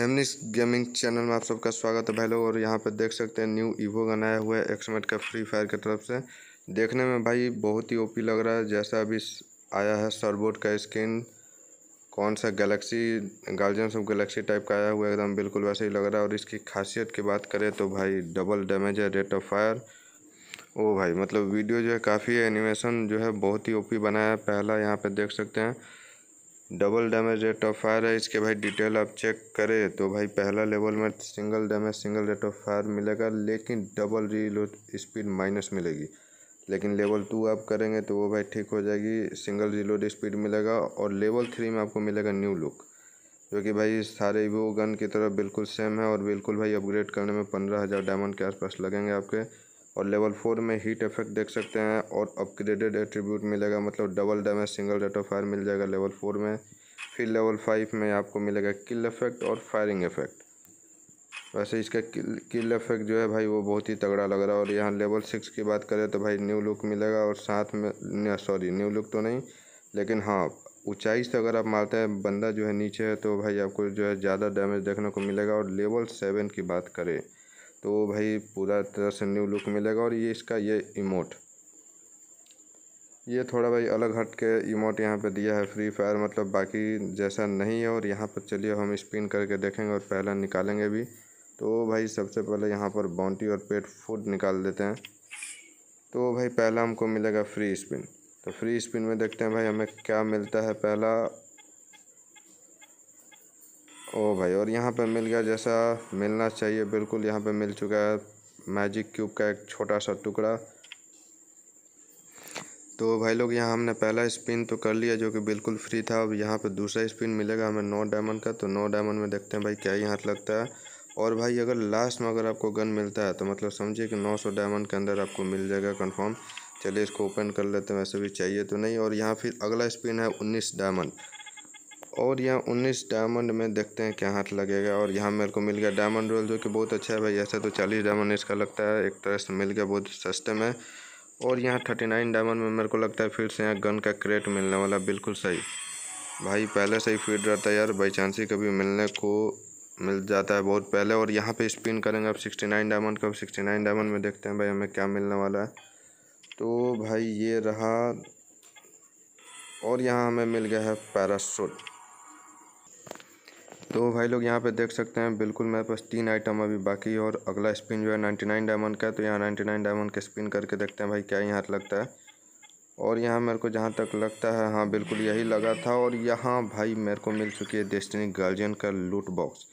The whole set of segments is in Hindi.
हेमनिस गेमिंग चैनल में आप सबका स्वागत है भाई लोग और यहाँ पर देख सकते हैं न्यू ईवो गन हुआ है एक्समेट का फ्री फायर की तरफ से देखने में भाई बहुत ही ओपी लग रहा है जैसा अभी आया है सरबोट का स्किन कौन सा galaxy guardians of galaxy type का आया हुआ है एकदम बिल्कुल वैसे ही लग रहा है और इसकी खासियत की बात करें तो भाई डबल डैमेज है रेट ऑफ फायर ओ भाई मतलब वीडियो जो है काफ़ी एनिमेशन जो है बहुत ही ओपी बनाया है पहला यहाँ पर देख सकते हैं double damage rate of fire है इसके भाई डिटेल आप चेक करें तो भाई पहला लेवल में single damage single rate of fire मिलेगा लेकिन डबल रीलोड स्पीड माइनस मिलेगी लेकिन लेवल टू आप करेंगे तो वो भाई ठीक हो जाएगी सिंगल रीलोड स्पीड मिलेगा और लेवल थ्री में आपको मिलेगा न्यू लुक जो कि भाई सारे वो गन की तरह बिल्कुल सेम है और बिल्कुल भाई अपग्रेड करने में पंद्रह हज़ार डायमंड के आसपास लगेंगे आपके और लेवल फोर में हीट इफेक्ट देख सकते हैं और अपग्रेडेड एट्रीब्यूट मिलेगा मतलब double damage single rate of fire मिल जाएगा लेवल फोर में फिर लेवल फाइव में आपको मिलेगा किल इफेक्ट और फायरिंग इफेक्ट वैसे इसका किल किल इफेक्ट जो है भाई वो बहुत ही तगड़ा लग रहा है और यहाँ लेवल सिक्स की बात करें तो भाई न्यू लुक मिलेगा और साथ में सॉरी न्यू लुक तो नहीं लेकिन हाँ ऊंचाई से अगर आप मारते हैं बंदा जो है नीचे है तो भाई आपको जो है ज़्यादा डैमेज देखने को मिलेगा और लेवल सेवन की बात करें तो भाई पूरा तरह से न्यू लुक मिलेगा और ये इसका ये इमोट ये थोड़ा भाई अलग हट के इमोट यहाँ पे दिया है फ्री फायर मतलब बाकी जैसा नहीं है और यहाँ पर चलिए हम स्पिन करके देखेंगे और पहला निकालेंगे भी तो भाई सबसे पहले यहाँ पर बाउंटी और पेट फूड निकाल देते हैं तो भाई पहला हमको मिलेगा फ्री स्पिन तो फ्री स्पिन में देखते हैं भाई हमें क्या मिलता है पहला ओ भाई और यहाँ पे मिल गया जैसा मिलना चाहिए बिल्कुल यहाँ पे मिल चुका है मैजिक क्यूब का एक छोटा सा टुकड़ा तो भाई लोग यहाँ हमने पहला स्पिन तो कर लिया जो कि बिल्कुल फ्री था अब यहाँ पे दूसरा स्पिन मिलेगा हमें नौ डायमंड का तो नौ डायमंड में देखते हैं भाई क्या ही हाथ लगता है और भाई अगर लास्ट में अगर आपको गन मिलता है तो मतलब समझिए कि नौ डायमंड के अंदर आपको मिल जाएगा कन्फर्म चलिए इसको ओपन कर लेते हैं वैसे भी चाहिए तो नहीं और यहाँ फिर अगला स्पिन है उन्नीस डायमंड और यहाँ उन्नीस डायमंड में देखते हैं क्या हाथ लगेगा और यहाँ मेरे को मिल गया डायमंड रोल जो कि बहुत अच्छा है भाई ऐसा तो चालीस डायमंड इसका लगता है एक तरह से मिल गया बहुत सस्ते में और यहाँ थर्टी नाइन डायमंड में मेरे को लगता है फिर से यहाँ गन का क्रेट मिलने वाला बिल्कुल सही भाई पहले से ही फिट रहता है यार बाई चांस ही कभी मिलने को मिल जाता है बहुत पहले और यहाँ पे स्पिन करेंगे अब सिक्सटी नाइन डायमंड का सिक्सटी नाइन डायमंड में देखते हैं भाई हमें क्या मिलने वाला है तो भाई ये रहा और यहाँ हमें मिल गया है पैरासूट तो भाई लोग यहाँ पे देख सकते हैं बिल्कुल मेरे पास तीन आइटम अभी बाकी और अगला स्पिन जो है नाइन्टी नाइन डायमंड का है तो यहाँ नाइन्टी नाइन डायमंड के स्पिन करके देखते हैं भाई क्या यहाँ लगता है और यहाँ मेरे को जहाँ तक लगता है हाँ बिल्कुल यही लगा था और यहाँ भाई मेरे को मिल चुकी है डेस्टिनी गार्जियन का लूट बॉक्स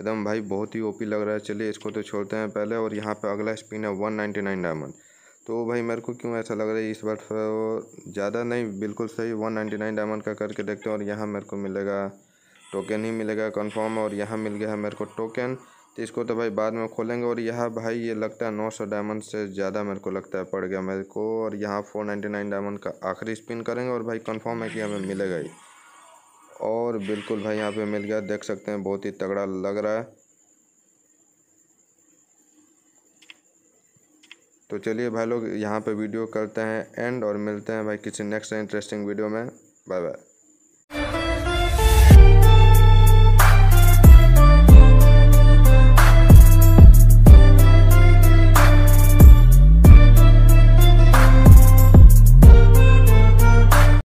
एकदम भाई बहुत ही ओपी लग रहा है चलिए इसको तो छोड़ते हैं पहले और यहाँ पर अगला स्पिन है वन नाइन्टी नाइन डायमंड तो भाई मेरे को क्यों ऐसा लग रहा है इस बार तो ज़्यादा नहीं बिल्कुल सही वन नाइन्टी नाइन डायमंड का करके देखते हैं और यहाँ मेरे को मिलेगा टोकन ही मिलेगा कंफर्म और यहाँ मिल गया है मेरे को टोकन तो इसको तो भाई बाद में खोलेंगे और यहाँ भाई ये लगता है नौ सौ डायमंड से ज़्यादा मेरे को लगता है पड़ गया मेरे को और यहाँ फोर नाइन्टी नाइन डायमंड का आखिरी स्पिन करेंगे और भाई कंफर्म है कि हमें मिलेगा ही और बिल्कुल भाई यहाँ पे मिल गया देख सकते हैं बहुत ही तगड़ा लग रहा है तो चलिए भाई लोग यहाँ पे वीडियो करते हैं एंड और मिलते हैं भाई किसी नेक्स्ट इंटरेस्टिंग वीडियो में बाय बाय